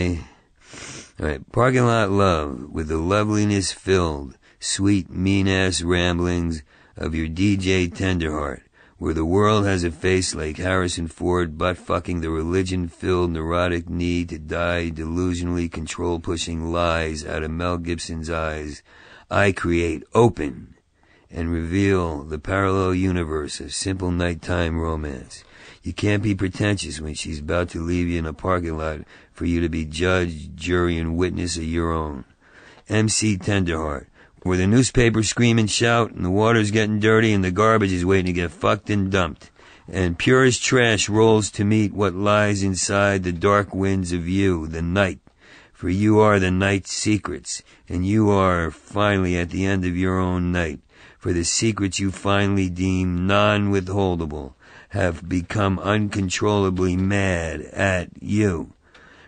All right, parking lot love with the loveliness filled, sweet, mean ass ramblings of your DJ Tenderheart, where the world has a face like Harrison Ford butt fucking the religion filled neurotic need to die delusionally control pushing lies out of Mel Gibson's eyes. I create open and reveal the parallel universe of simple nighttime romance. You can't be pretentious when she's about to leave you in a parking lot for you to be judge, jury, and witness of your own. MC Tenderheart, where the newspapers scream and shout, and the water's getting dirty, and the garbage is waiting to get fucked and dumped, and purest trash rolls to meet what lies inside the dark winds of you, the night. For you are the night's secrets, and you are finally at the end of your own night for the secrets you finally deem non withholdable have become uncontrollably mad at you.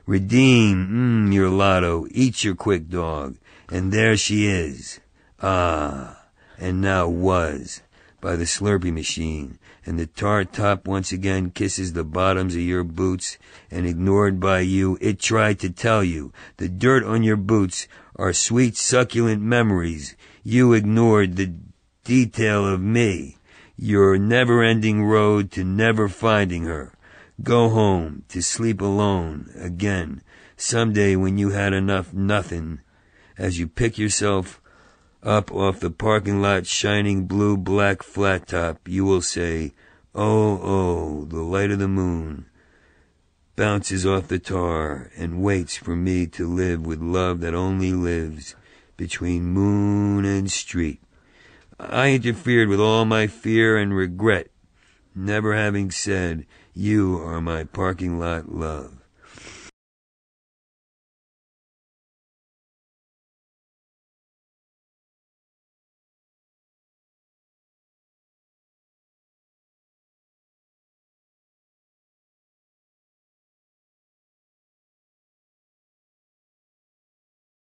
Redeem mm, your lotto, eat your quick dog, and there she is. Ah, and now was, by the slurpy machine, and the tart top once again kisses the bottoms of your boots, and ignored by you, it tried to tell you the dirt on your boots are sweet succulent memories. You ignored the detail of me, your never ending road to never finding her. Go home to sleep alone again, some day when you had enough nothing, as you pick yourself up off the parking lot shining blue black flat top, you will say, Oh, oh, the light of the moon bounces off the tar and waits for me to live with love that only lives between moon and street. I interfered with all my fear and regret, never having said, You are my parking lot love.